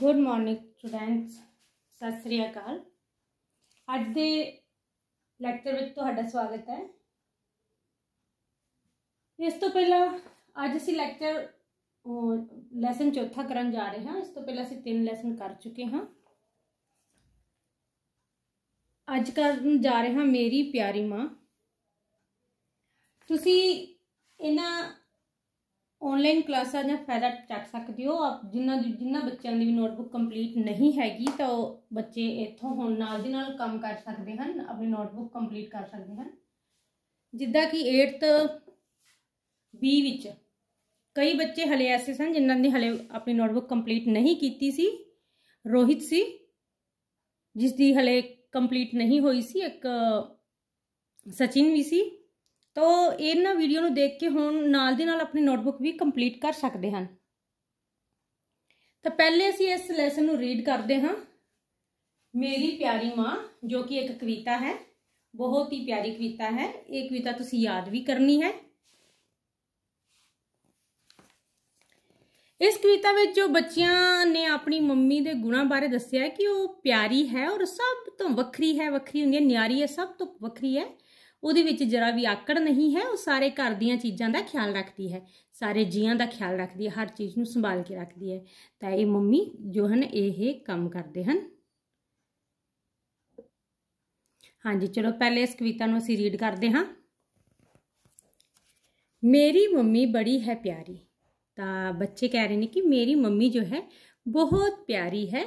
Good morning students ਸਤਿ ਸ੍ਰੀ ਅਕਾਲ ਅੱਜ ਦੇ ਲੈਕਚਰ ਵਿੱਚ ਤੁਹਾਡਾ ਸਵਾਗਤ ਹੈ ਇਸ ਤੋਂ ਪਹਿਲਾਂ ਅੱਜ ਅਸੀਂ ਲੈਕਚਰ ਲੈਸਨ ਚੌਥਾ ਕਰਨ ਜਾ ਰਹੇ ਹਾਂ ਇਸ ਤੋਂ ਪਹਿਲਾਂ ਅਸੀਂ ਤਿੰਨ ਲੈਸਨ ਕਰ ਚੁੱਕੇ ਹਾਂ ਅੱਜ ਕਰਨ ਜਾ ਰਹੇ ਹਾਂ ਮੇਰੀ ਪਿਆਰੀ ਮਾਂ ਤੁਸੀਂ ਇਹਨਾਂ ਆਨਲਾਈਨ ਕਲਾਸਾਂ ਦਾ ਫਾਇਦਾ ਚੱਕ ਸਕਦੇ ਹੋ ਆਪ ਜਿਨ੍ਹਾਂ ਜਿਨ੍ਹਾਂ ਬੱਚਿਆਂ ਦੀ ਵੀ ਨੋਟਬੁੱਕ ਕੰਪਲੀਟ ਨਹੀਂ ਹੈਗੀ ਤਾਂ ਬੱਚੇ ਇੱਥੋਂ ਹੁਣ ਨਾਲ ਦੀ ਨਾਲ ਕੰਮ ਕਰ ਸਕਦੇ ਹਨ ਆਪਣੀ ਨੋਟਬੁੱਕ ਕੰਪਲੀਟ ਕਰ ਸਕਦੇ ਹਨ ਜਿੱਦਾਂ ਕਿ 8th ਬੀ ਵਿੱਚ ਕਈ ਬੱਚੇ ਹਲੇ ਐਸੇ ਸਨ ਜਿਨ੍ਹਾਂ ਨੇ ਹਲੇ ਆਪਣੀ ਨੋਟਬੁੱਕ ਕੰਪਲੀਟ ਨਹੀਂ ਕੀਤੀ ਸੀ ਰੋਹਿਤ ਸੀ ਜਿਸ ਦੀ ਹਲੇ ਕੰਪਲੀਟ ਨਹੀਂ ਹੋਈ ਸੀ ਇੱਕ ਸਚਿਨ ਵੀ ਸੀ ਤੋ ਇਹਨਾਂ ਵੀਡੀਓ ਨੂੰ ਦੇਖ ਕੇ ਹੁਣ ਨਾਲ ਦੇ ਨਾਲ ਆਪਣੀ ਨੋਟਬੁੱਕ ਵੀ ਕੰਪਲੀਟ ਕਰ ਸਕਦੇ ਹਨ ਤਾਂ ਪਹਿਲੇ ਅਸੀਂ ਇਸ ਲੈਸਨ ਨੂੰ ਰੀਡ ਕਰਦੇ ਹਾਂ ਮੇਰੀ ਪਿਆਰੀ ਮਾਂ ਜੋ ਕਿ ਇੱਕ ਕਵਿਤਾ ਹੈ ਬਹੁਤ ਹੀ ਪਿਆਰੀ ਕਵਿਤਾ ਹੈ ਇਹ ਕਵਿਤਾ ਤੁਸੀਂ ਯਾਦ ਵੀ ਕਰਨੀ ਹੈ ਇਸ ਕਵਿਤਾ ਵਿੱਚ ਜੋ ਬੱਚਿਆਂ ਨੇ ਆਪਣੀ ਮੰਮੀ ਦੇ ਗੁਣਾਂ ਬਾਰੇ ਦੱਸਿਆ ਕਿ ਉਹ ਪਿਆਰੀ ਹੈ ਔਰ ਸਭ ਤੋਂ ਵੱਖਰੀ ਹੈ ਵੱਖਰੀ ਹੁੰਦੀ ਹੈ ਨਿਆਰੀ ਹੈ ਸਭ ਤੋਂ ਵੱਖਰੀ ਹੈ जरा भी आकड़ नहीं है वह सारे घर दिया चीज़ों का ख्याल रखती है सारे जिया का ख्याल रखती है हर चीज़ में संभाल के रखती है तो ये मम्मी जो है ये काम करते हैं हाँ जी चलो पहले इस कविता असी रीड करते हाँ मेरी मम्मी बड़ी है प्यारी तो बच्चे कह रहे हैं कि मेरी मम्मी जो है बहुत प्यारी है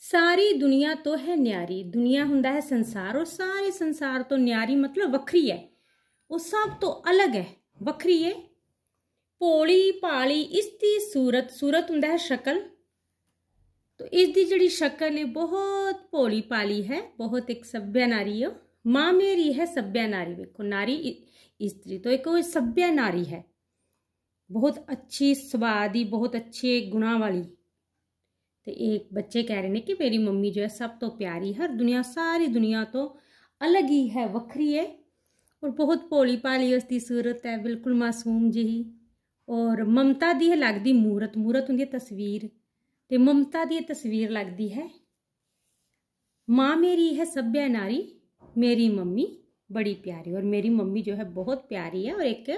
सारी दुनिया तो है न्यारी दुनिया होंगे है संसार और सारे संसार तो न्यारी मतलब वक्री है वो सब तो अलग है वक्री है पौली पाली इसकी सूरत सूरत हूँ शकल तो इसकी जी शकल है बहुत पौली पाली है बहुत एक सभ्य नारी है माँ मेरी है सभ्य नारी वेखो नारी इसी तो एक सभ्य नारी है बहुत अच्छी स्वादी बहुत अच्छे गुणा वाली तो एक बच्चे कह रहे हैं कि मेरी मम्मी जो है सब तो प्यारी हर दुनिया सारी दुनिया तो अलग ही है वक्री है और बहुत भोली भाली उसकी सूरत है बिल्कुल मासूम जी और ममता की लगती मूरत मूरत होंगी तस्वीर तो ममता की तस्वीर लगती है माँ मेरी है सभ्य नारी मेरी मम्मी बड़ी प्यारी और मेरी मम्मी जो है बहुत प्यारी है और एक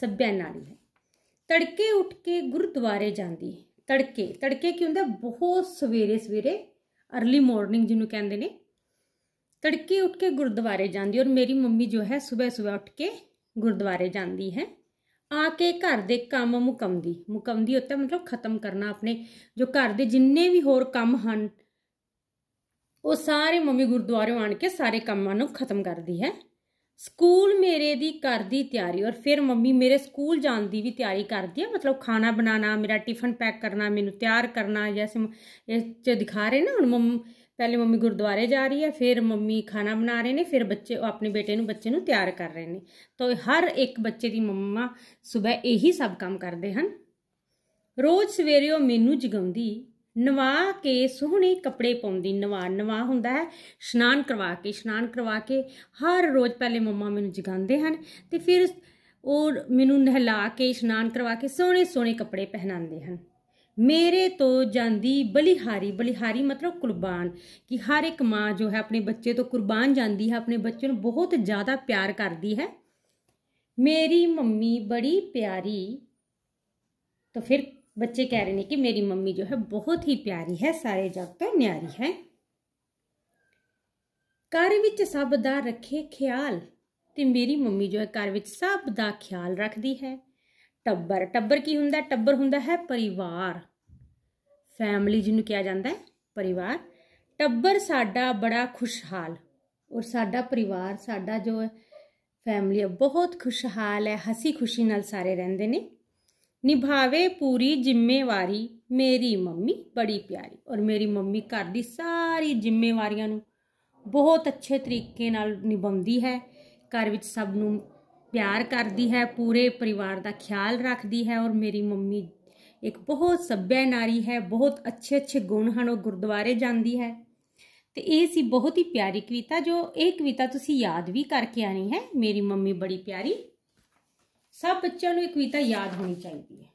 सभ्य नारी है तड़के उठ के गुरुद्वारे जाती तड़के तड़के की होंगे बहुत सवेरे सवेरे अर्ली मॉर्निंग जिन्होंने कहते ने तड़के उठ के गुरुद्वारे जाती और मेरी मम्मी जो है सुबह सुबह उठ के गुरुद्वारे जाती है आके घर के काम मुकमदी मुकमदी होता मतलब ख़त्म करना अपने जो घर के जिने भी होर काम हैं वो सारे मम्मी गुरुद्वारे आ सारे कामों खत्म करती है ਸਕੂਲ ਮੇਰੇ ਦੀ ਕਰਦੀ ਤਿਆਰੀ ਔਰ ਫਿਰ ਮੰਮੀ ਮੇਰੇ ਸਕੂਲ ਜਾਣ ਦੀ ਵੀ ਤਿਆਰੀ ਕਰਦੀ ਹੈ ਮਤਲਬ ਖਾਣਾ ਬਣਾਉਣਾ ਮੇਰਾ ਟਿਫਨ ਪੈਕ ਕਰਨਾ ਮੈਨੂੰ ਤਿਆਰ ਕਰਨਾ ਜੈਸੇ ਇਹ ਚ ਦਿਖਾ ਰਹੇ ਨਾ ਹੁਣ ਮੰਮ ਪਹਿਲੇ ਮੰਮੀ ਗੁਰਦੁਆਰੇ ਜਾ ਰਹੀ ਹੈ ਫਿਰ ਮੰਮੀ ਖਾਣਾ ਬਣਾ ਰਹੇ ਨੇ ਫਿਰ ਬੱਚੇ ਆਪਣੇ ਬੇਟੇ ਨੂੰ ਬੱਚੇ ਨੂੰ ਤਿਆਰ ਕਰ ਰਹੇ ਨੇ ਤਾਂ ਹਰ ਇੱਕ ਬੱਚੇ ਦੀ ਮੰਮਾ ਸਵੇਰ ਇਹੀ ਸਭ ਕੰਮ ਕਰਦੇ ਹਨ ਰੋਜ਼ ਸਵੇਰੇ ਉਹ ਮੈਨੂੰ ਜਗਾਉਂਦੀ ਨਵਾ ਕੇ ਸੋਹਣੇ ਕੱਪੜੇ ਪਾਉਂਦੀ ਨਵਾ ਨਵਾ ਹੁੰਦਾ ਹੈ ਇਸ਼ਨਾਨ ਕਰਵਾ ਕੇ ਇਸ਼ਨਾਨ ਕਰਵਾ ਕੇ ਹਰ ਰੋਜ਼ ਪਹਿਲੇ ਮੰਮਾ ਮੈਨੂੰ ਜਗਾਉਂਦੇ ਹਨ ਤੇ ਫਿਰ ਉਹ ਮੈਨੂੰ ਨਹਿਲਾ ਕੇ ਇਸ਼ਨਾਨ ਕਰਵਾ ਕੇ ਸੋਹਣੇ ਸੋਹਣੇ ਕੱਪੜੇ ਪਹਿਨਾਉਂਦੇ ਹਨ ਮੇਰੇ ਤੋਂ ਜਾਂਦੀ ਬਲੀਹਾਰੀ ਬਲੀਹਾਰੀ ਮਤਲਬ ਕੁਰਬਾਨ ਕਿ ਹਰ ਇੱਕ ਮਾਂ ਜੋ ਹੈ ਆਪਣੇ ਬੱਚੇ ਤੋਂ ਕੁਰਬਾਨ ਜਾਂਦੀ ਹੈ ਆਪਣੇ ਬੱਚੇ ਨੂੰ ਬਹੁਤ ਜ਼ਿਆਦਾ ਪਿਆਰ ਕਰਦੀ ਹੈ ਮੇਰੀ ਮੰਮੀ ਬੜੀ ਪਿਆਰੀ ਤਾਂ ਫਿਰ ਬੱਚੇ ਕਹਿ ਰਹੇ ਨੇ ਕਿ ਮੇਰੀ ਮੰਮੀ ਜੋ ਹੈ ਬਹੁਤ ਹੀ ਪਿਆਰੀ ਹੈ ਸਾਰੇ ਜਗ ਤੋਂ ਨਿਆਰੀ ਹੈ ਘਰ ਵਿੱਚ ਸਭ ਦਾ ਰੱਖੇ ਖਿਆਲ ਤੇ ਮੇਰੀ ਮੰਮੀ ਜੋ ਹੈ ਘਰ ਵਿੱਚ ਸਭ ਦਾ ਖਿਆਲ ਰੱਖਦੀ ਹੈ ਟੱਬਰ ਟੱਬਰ ਕੀ ਹੁੰਦਾ ਟੱਬਰ ਹੁੰਦਾ ਹੈ ਪਰਿਵਾਰ ਫੈਮਿਲੀ ਜਿਹਨੂੰ ਕਿਹਾ ਜਾਂਦਾ ਹੈ ਪਰਿਵਾਰ ਟੱਬਰ ਸਾਡਾ ਬੜਾ ਖੁਸ਼ਹਾਲ ਔਰ ਸਾਡਾ ਪਰਿਵਾਰ ਸਾਡਾ ਜੋ ਫੈਮਿਲੀ ਬਹੁਤ ਖੁਸ਼ਹਾਲ ਹੈ ਹਸੀ ਖੁਸ਼ੀ ਨਾਲ ਸਾਰੇ ਰਹਿੰਦੇ ਨੇ ਨਿਭਾਵੇ ਪੂਰੀ ਜ਼ਿੰਮੇਵਾਰੀ ਮੇਰੀ ਮੰਮੀ ਬੜੀ ਪਿਆਰੀ ਔਰ ਮੇਰੀ ਮੰਮੀ ਘਰ ਦੀ ਸਾਰੀ ਜ਼ਿੰਮੇਵਾਰੀਆਂ ਨੂੰ ਬਹੁਤ ਅੱਛੇ ਤਰੀਕੇ ਨਾਲ ਨਿਭਾਉਂਦੀ ਹੈ ਘਰ ਵਿੱਚ ਸਭ ਨੂੰ ਪਿਆਰ ਕਰਦੀ ਹੈ ਪੂਰੇ ਪਰਿਵਾਰ ਦਾ ਖਿਆਲ ਰੱਖਦੀ ਹੈ ਔਰ ਮੇਰੀ ਮੰਮੀ ਇੱਕ ਬਹੁਤ ਸੱਭਿਆ ਨਾਰੀ ਹੈ ਬਹੁਤ ਅੱਛੇ ਅੱਛੇ ਗੁਣ ਹਨ ਉਹ ਗੁਰਦੁਆਰੇ ਜਾਂਦੀ ਹੈ ਤੇ ਇਹ ਸੀ ਬਹੁਤ ਹੀ ਪਿਆਰੀ ਕਵਿਤਾ ਜੋ ਇਹ ਕਵਿਤਾ ਤੁਸੀਂ ਯਾਦ ਵੀ ਕਰਕੇ ਆਣੀ ਹੈ ਮੇਰੀ ਮੰਮੀ ਬੜੀ ਪਿਆਰੀ सब बच्चों एक कविता याद होनी चाहिए है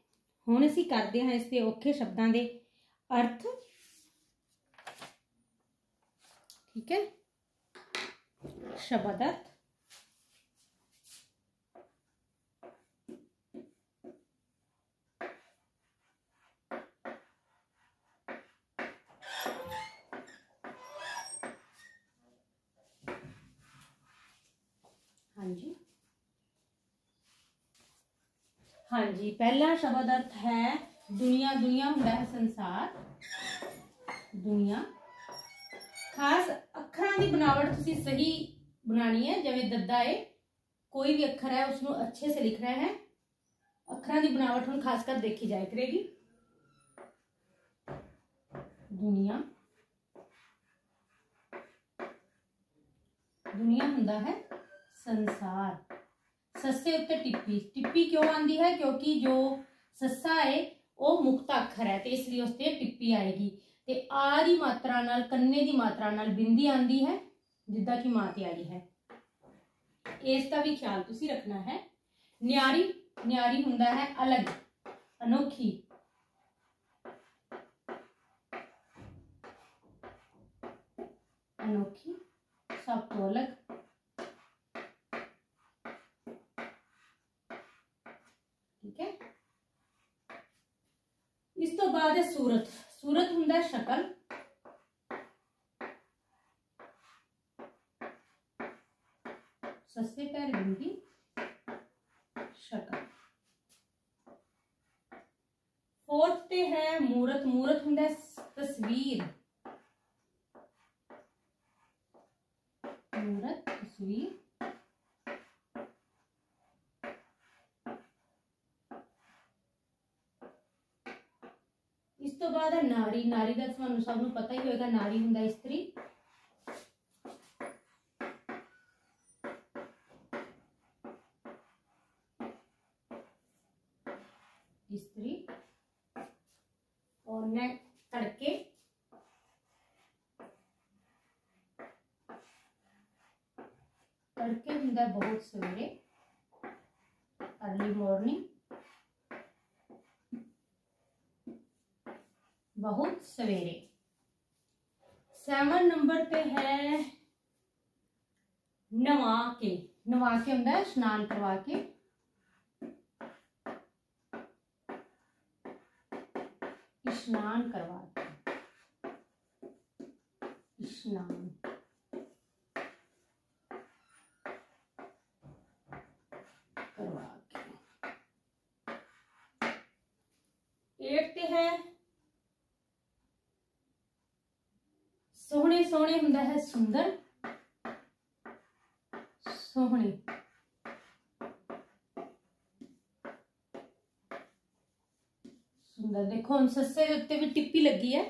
हूँ असी करते हैं इसके औखे शब्दों के अर्थ ठीक है शब्द अर्थ जी पहला शब्द अर्थ है दुनिया दुनिया हूं संसार दुनिया खास अखर की बनावट तुसी सही बनानी है जमें ददा है कोई भी अखर है उसनों अच्छे से लिख रहा है अखर की बनावट हम खासकर देखी जाए करेगी दुनिया दुनिया हों संसार सस्से उत्ते टिप्पी टिप्पी क्यों आती है क्योंकि जो सस्सा है वह मुक्त अखर है तो इसलिए उसते टिप्पी आएगी तो आ की मात्रा कन्ने की मात्रा बिंदी आती है जिदा कि माँ त्यारी है इसका भी ख्याल तुम रखना है न्यारी न्यारी हों अलग अनोखी अनोखी सब तो अलग इस तो बाद है सूरत सूरत होंगे शकल सस्ते पैर बिंदी शकल फोर्थ ते है मूरत मूरत होंगे तस्वीर मूरत तस्वीर ਹੁੰਦਾ ਹੈ ਨਾਰੀ ਨਾਰੀ ਦਾ ਤੁਹਾਨੂੰ ਸਭ ਨੂੰ ਪਤਾ ਹੀ ਹੋਏਗਾ ਨਾਰੀ ਹੁੰਦਾ ਇਸਤਰੀ ਇਸਤਰੀ और नेक्स्ट नवा के नवा के होंगे स्नान करवा के स्नान करवा के स्नान करवा के एक ते है सोहने सोहने होंगे है सुंदर सोहनी सुंदर देखो हम सस्से उत्ते भी टिप्पी लगी है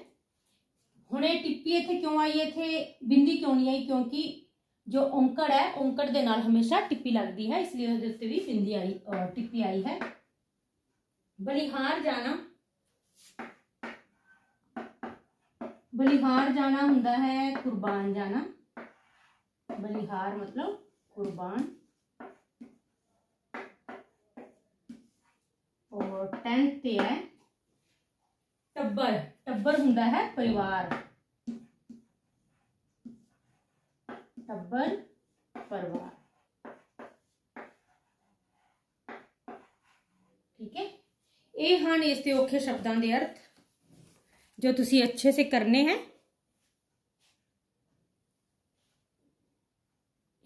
हमने टिप्पी इतने क्यों आई है इतने बिंदी क्यों नहीं आई क्योंकि जो औंकड़ है औंकड़ के नाल हमेशा टिप्पी लगती है इसलिए उसके उत्ते भी बिंदी आई और टिप्पी आई है बलिहार जाना बलिहार जाना होंगे है कुर्बान जाना बलिहार मतलब कुर्बान और टेंथ है टब्बर टब्बर हों है परिवार टब्बर परिवार ठीक है ये हैं हाँ, इसके औखे शब्दों के अर्थ जो तुम अच्छे से करने हैं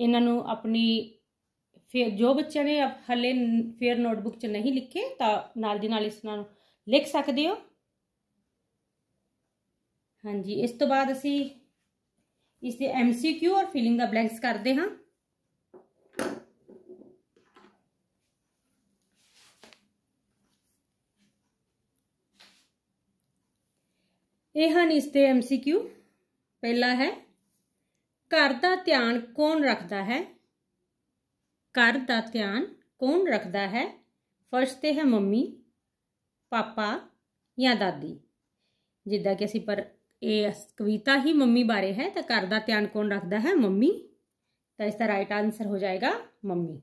इन्हों अपनी फे जो बच्चे ने हले फिर नोटबुक नहीं लिखे तो नाल दाल इस लिख सकते हो हाँ जी इस तो बाद असी हाँ। हाँ इस एम सी क्यू और फिलिंग द ब्लैंक्स करते हाँ ये हैं इसते एम सी क्यू पहला है घर का ध्यान कौन रखता है घर का ध्यान कौन रखता है फर्स्ट तो है मम्मी पापा या दादी जिदा कि असी पर कविता ही मम्मी बारे है तो घर का ध्यान कौन रखता है मम्मी तो इसका राइट आंसर हो जाएगा मम्मी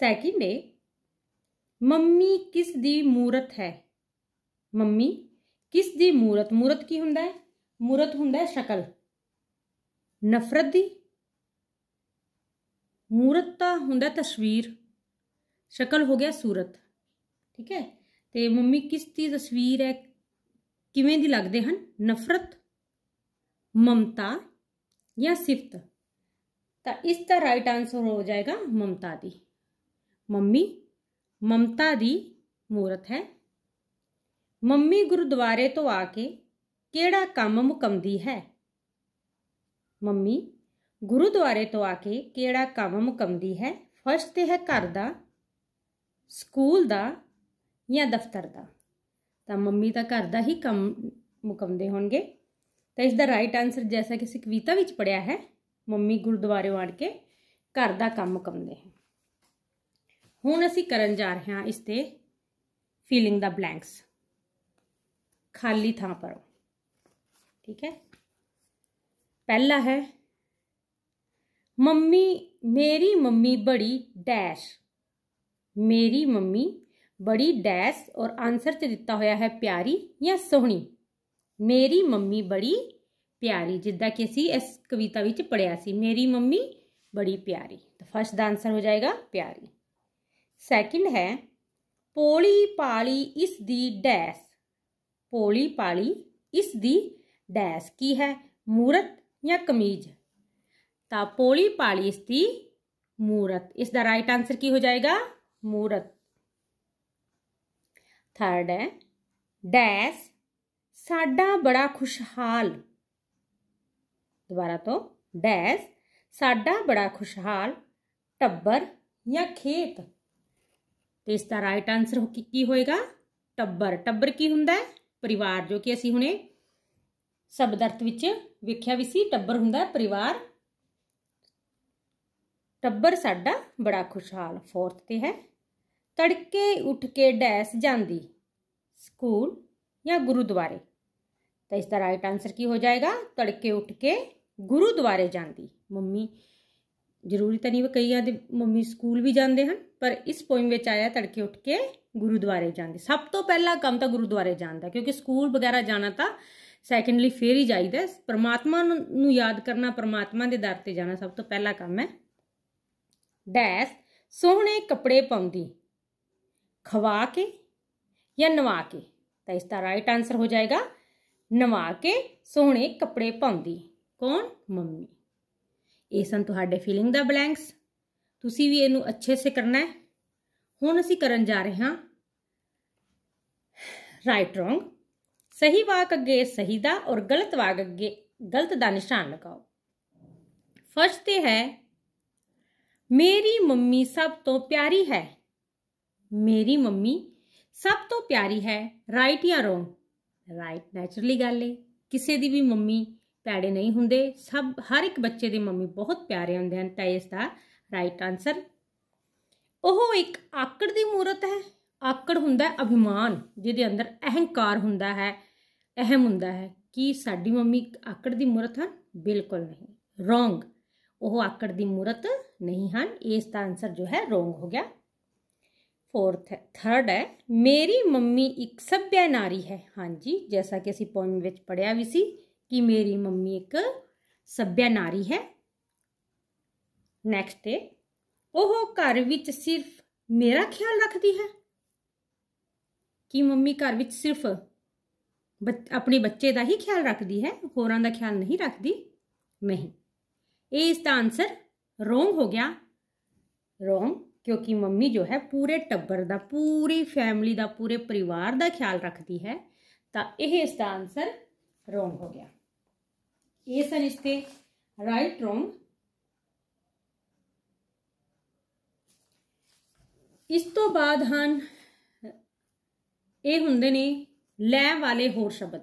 सैकेंड है मम्मी किस दी मूरत है मम्मी किस दी मूरत मूरत की होंगे मूरत होंगे शकल ਨਫ਼ਰਤ ਦੀ ਮੂਰਤ ਦਾ ਹੁੰਦਾ ਤਸਵੀਰ ਸ਼ਕਲ ਹੋ ਗਿਆ ਸੂਰਤ ਠੀਕ ਹੈ ਤੇ ਮੰਮੀ ਕਿਸ ਦੀ ਤਸਵੀਰ ਹੈ ਕਿਵੇਂ ਦੀ ਲੱਗਦੇ ਹਨ ਨਫ਼ਰਤ ਮਮਤਾ ਜਾਂ ਸਿਫਤ ਤਾਂ ਇਸ ਦਾ ਰਾਈਟ ਆਨਸਰ ਹੋ ਜਾएगा ਮਮਤਾ ਦੀ ਮੰਮੀ ਮਮਤਾ ਦੀ ਮੂਰਤ ਹੈ ਮੰਮੀ ਗੁਰਦੁਆਰੇ ਤੋਂ ਆ ਕੇ ਕਿਹੜਾ ਕੰਮ ਮੁਕੰਦੀ ਹੈ मम्मी गुरुद्वारे तो आके केड़ा काम मुकमदी है फर्स्ट तो है घर का स्कूल का या दफ्तर का तो मम्मी तो घर का ही काम मुकमदे होंगे तो इसका राइट आंसर जैसा किसी कविता पढ़िया है मम्मी गुरुद्वारे आ के घर का काम मुकमदे है हूँ असी कर जा रहे हैं इसते फीलिंग द ब्लैंक्स खाली थां पर ठीक है पहला है मम्मी मेरी मम्मी बड़ी डैश मेरी मम्मी बड़ी डैश और आंसर से दिता होया है प्यारी या सोहनी मेरी मम्मी बड़ी प्यारी जिदा कि असी इस कविता पढ़िया मेरी मम्मी बड़ी प्यारी तो फर्स्ट का आंसर हो जाएगा प्यारी सैकेंड है पोली पाली इस दी डैस पोली पाली इस दी डैस की है मूर्त या कमीज पोली पाली इस्ती मूरत इस द राइट आंसर की हो जाएगा मूरत थर्ड है डैस साडा बड़ा खुशहाल दोबारा तो डैस साडा बड़ा खुशहाल टब्बर या खेत तो इसका राइट आंसर की होएगा टब्बर टब्बर की होंगे परिवार जो कि असी हमने शब्द अर्थ में वेख्या भी सी टब्बर हों परिवार टब्बर साडा बड़ा खुशहाल फोर्थ पर है तड़के उठ के डैस जाती स्कूल या गुरुद्वारे तो इसका राइट आंसर की हो जाएगा तड़के उठ के गुरुद्वारे जाती मम्मी जरूरी तो नहीं वो कई मम्मी स्कूल भी जाते हैं पर इस पोइम आया तड़के उठ के गुरुद्वारे जाते सब तो पहला काम तो गुरुद्वारे जाता क्योंकि स्कूल वगैरह जाना था ਸੈਕੰਡਲੀ ਫੇਰ ਹੀ ਜਾਈਦਾ ਪਰਮਾਤਮਾ ਨੂੰ ਯਾਦ ਕਰਨਾ ਪਰਮਾਤਮਾ ਦੇ ਦਰ ਤੇ ਜਾਣਾ ਸਭ ਤੋਂ ਪਹਿਲਾ ਕੰਮ ਹੈ ਡੈਸ ਸੋਹਣੇ ਕੱਪੜੇ ਪਾਉਂਦੀ ਖਵਾ ਕੇ ਜਾਂ ਨਵਾ ਕੇ ਤਾਂ ਇਸ ਦਾ ਰਾਈਟ ਆਨਸਰ ਹੋ ਜਾਏਗਾ ਨਵਾ ਕੇ ਸੋਹਣੇ ਕੱਪੜੇ ਪਾਉਂਦੀ ਕੌਣ ਮੰਮੀ ਇਹ ਸੰ ਤੁਹਾਡੇ ਫੀਲਿੰਗ ਦਾ ਬਲੈਂਕਸ ਤੁਸੀਂ ਵੀ ਇਹਨੂੰ ਅੱਛੇ ਸੇ ਕਰਨਾ ਹੈ ਹੁਣ ਅਸੀਂ ਕਰਨ ਜਾ ਰਹੇ ਹਾਂ ਰਾਈਟ ਰੋਂਗ सही वाक अगे सहीदा और गलत वाक अगे गलत का निशान लगाओ फर्स्ट ते है मेरी मम्मी सब तो प्यारी है मेरी मम्मी ਸਭ ਤੋਂ ਪਿਆਰੀ ਹੈ ਰਾਈਟ ਜਾਂ ਰੋਂਗ ਰਾਈਟ ਨੇਚਰਲੀ ਗੱਲ ਏ ਕਿਸੇ ਦੀ ਵੀ ਮੰਮੀ ਪਿਆਰੇ ਨਹੀਂ ਹੁੰਦੇ ਸਭ ਹਰ ਇੱਕ ਬੱਚੇ ਦੇ ਮੰਮੀ ਬਹੁਤ ਪਿਆਰੇ ਹੁੰਦੇ ਹਨ ਤਾਂ ਇਸ ਦਾ ਰਾਈਟ ਆਨਸਰ ਉਹ ਇੱਕ ਆਕੜ ਦੀ ਮੂਰਤ ਹੈ आकड़ ਹੁੰਦਾ अभिमान ਅਭਿਮਾਨ अंदर अहंकार ਅਹੰਕਾਰ ਹੁੰਦਾ ਹੈ ਅਹਿਮ ਹੁੰਦਾ ਹੈ ਕਿ ਸਾਡੀ ਮੰਮੀ ਆਕੜ ਦੀ ਮੂਰਤ ਹਨ ਬਿਲਕੁਲ ਨਹੀਂ ਰੋਂਗ ਉਹ नहीं हैं इसका आंसर जो है रोंग हो गया फोर्थ है थर्ड है मेरी मम्मी एक सभ्य नारी है हाँ जी जैसा कि असी पौम पढ़िया भी सी कि मेरी मम्मी एक सभ्य नारी है नैक्सट है वह घर सिर्फ मेरा ख्याल रखती है कि मम्मी घर में सिर्फ ब अपने बच्चे का ही ख्याल रखती है होर ख्याल नहीं रखती नहीं ਇਹ इसका आंसर रोंग हो गया रोंग क्योंकि मम्मी जो है पूरे टब्बर का पूरी फैमिली का पूरे परिवार का ख्याल रखती है तो यह इसका आंसर रोंग हो गया ये सर इसके राइट रोंग इस तो बाद हैं ਇਹ होंगे ने लै वाले होर शब्द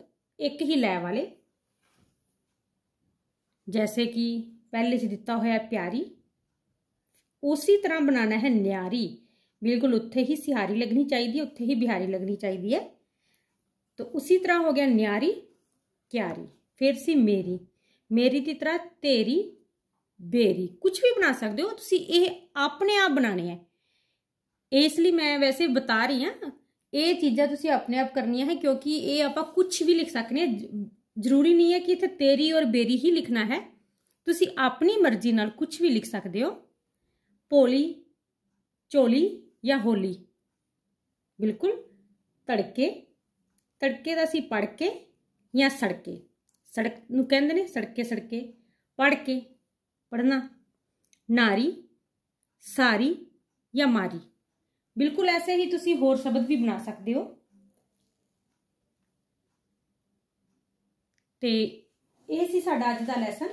एक ही लै वाले जैसे कि पहले से दिता हो प्यारी उसी तरह बनाना है न्यारी बिल्कुल उत्थे ही सिहारी लगनी चाहिए उत्थे ही बिहारी लगनी चाहिए है तो उसी तरह हो गया न्यारी क्यारी फिर सी मेरी मेरी की तरह तेरी बेरी कुछ भी बना सकते हो तुम ये अपने आप बनाने हैं इसलिए मैं वैसे बता रही हाँ ये चीज़ा तुम अपने आप करनिया है क्योंकि ये आप कुछ भी लिख सकते हैं जरूरी नहीं है कि इतने तेरी और बेरी ही लिखना है तो अपनी मर्जी न कुछ भी लिख सकते हो पोली चोली या होली बिल्कुल तड़के तड़के का असी पढ़ के या सड़के सड़क कहें सड़के सड़के पढ़ के पढ़ना नारी सारी या मारी ਬਿਲਕੁਲ ਐਸੇ ਹੀ ਤੁਸੀਂ ਹੋਰ ਸ਼ਬਦ ਵੀ ਬਣਾ ਸਕਦੇ ਹੋ ਤੇ ਇਹ ਸੀ ਸਾਡਾ ਅੱਜ ਦਾ ਲੈਸਨ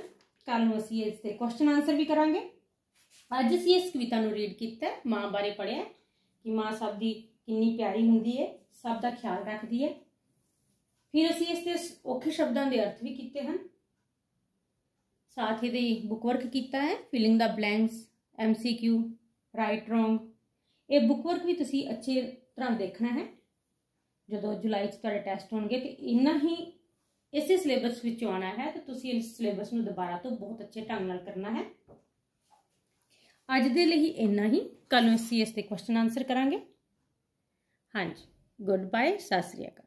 ਕੱਲ ਨੂੰ ਅਸੀਂ ਇਸ ਤੇ ਕੁਐਸਚਨ ਆਨਸਰ ਵੀ ਕਰਾਂਗੇ ਅੱਜ ਅਸੀਂ ਇਸ ਕਵਿਤਾ ਨੂੰ ਰੀਡ ਕੀਤਾ ਮਾਂ ਬਾਰੇ ਪੜਿਆ ਕਿ ਮਾਂ ਸਭ ਦੀ ਕਿੰਨੀ ਪਿਆਰੀ ਹੁੰਦੀ ਹੈ ਸਭ ਦਾ ਖਿਆਲ ਰੱਖਦੀ ਹੈ ਫਿਰ ਅਸੀਂ ਇਸ ਤੇ ਔਖੇ ਸ਼ਬਦਾਂ ਦੇ ਅਰਥ ਵੀ ਕੀਤੇ ਹਨ ਸਾਥ ਹੀ ਦੇ ਬੁੱਕ ਵਰਕ ਕੀਤਾ ਹੈ filling the blanks MCQ right wrong ਇਹ ਬੁੱਕ ਵਰਕ ਵੀ ਤੁਸੀਂ ਅੱਛੇ ਤਰ੍ਹਾਂ ਦੇਖਣਾ ਹੈ ਜਦੋਂ ਜੁਲਾਈ 'ਚ ਤੁਹਾਡੇ ਟੈਸਟ ਹੋਣਗੇ ਤੇ ਇੰਨਾ ਹੀ ਇਸੇ ਸਿਲੇਬਸ ਵਿੱਚ ਆਉਣਾ ਹੈ ਤੇ ਤੁਸੀਂ ਇਸ ਸਿਲੇਬਸ ਨੂੰ ਦੁਬਾਰਾ ਤੋਂ ਬਹੁਤ ਅੱਛੇ ਢੰਗ ਨਾਲ ਕਰਨਾ ਹੈ ਅੱਜ ਦੇ ਲਈ ਇੰਨਾ ਹੀ ਕੱਲ ਨੂੰ ਅਸੀਂ ਇਸ ਤੇ ਕੁਐਸਚਨ ਆਨਸਰ ਕਰਾਂਗੇ ਹਾਂਜੀ ਗੁੱਡ ਬਾਏ ਸਤਿ ਸ੍ਰੀ ਅਕਾਲ